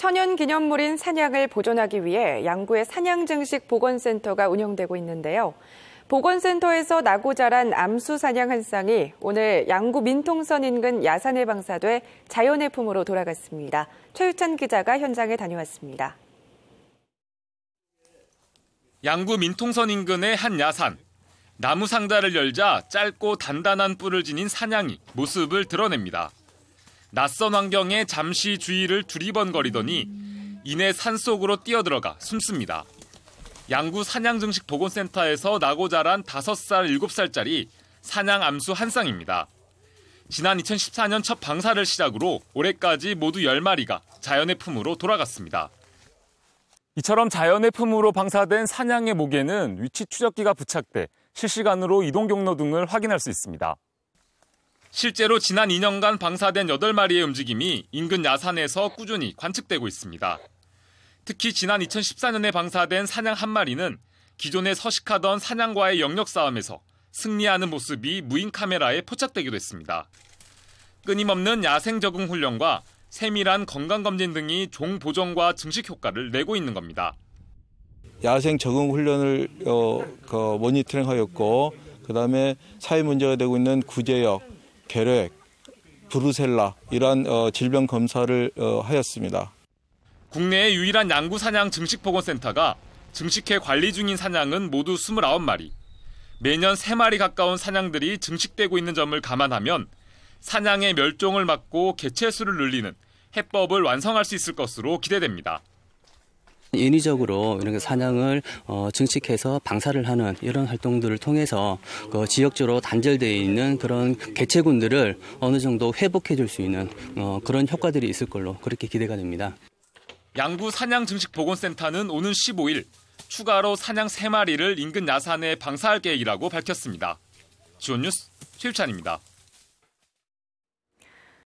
천연 기념물인 산양을 보존하기 위해 양구의 산양증식 보건센터가 운영되고 있는데요. 보건센터에서 나고 자란 암수 산양 한 쌍이 오늘 양구 민통선 인근 야산에 방사돼 자연의 품으로 돌아갔습니다. 최유찬 기자가 현장에 다녀왔습니다. 양구 민통선 인근의 한 야산. 나무 상자를 열자 짧고 단단한 뿔을 지닌 산양이 모습을 드러냅니다. 낯선 환경에 잠시 주의를 두리번거리더니 이내 산속으로 뛰어들어가 숨습니다. 양구 산양증식 보건센터에서 나고 자란 5살, 7살짜리 산양 암수 한 쌍입니다. 지난 2014년 첫 방사를 시작으로 올해까지 모두 10마리가 자연의 품으로 돌아갔습니다. 이처럼 자연의 품으로 방사된 산양의 목에는 위치 추적기가 부착돼 실시간으로 이동 경로 등을 확인할 수 있습니다. 실제로 지난 2년간 방사된 8마리의 움직임이 인근 야산에서 꾸준히 관측되고 있습니다. 특히 지난 2014년에 방사된 사냥 한 마리는 기존에 서식하던 사냥과의 영역 싸움에서 승리하는 모습이 무인 카메라에 포착되기도 했습니다. 끊임없는 야생 적응 훈련과 세밀한 건강검진 등이 종 보정과 증식 효과를 내고 있는 겁니다. 야생 적응 훈련을 어, 그 모니터링하였고 그다음에 사회 문제가 되고 있는 구제역 결핵, 브루셀라 이러한 어, 질병 검사를 어, 하였습니다. 국내의 유일한 양구 사냥 증식보건센터가 증식해 관리 중인 사냥은 모두 29마리. 매년 3마리 가까운 사냥들이 증식되고 있는 점을 감안하면 사냥의 멸종을 막고 개체수를 늘리는 해법을 완성할 수 있을 것으로 기대됩니다. 인위적으로 이렇 사냥을 어, 증식해서 방사를 하는 이런 활동들을 통해서 그 지역적으로 단절되어 있는 그런 개체군들을 어느 정도 회복해 줄 수 있는 어, 그런 효과들이 있을 걸로 그렇게 기대가 됩니다. 양구 사냥 증식 보건센터는 오는 15일 추가로 사냥 3마리를 인근 야산에 방사할 계획이라고 밝혔습니다. 지원 뉴스 최유찬입니다.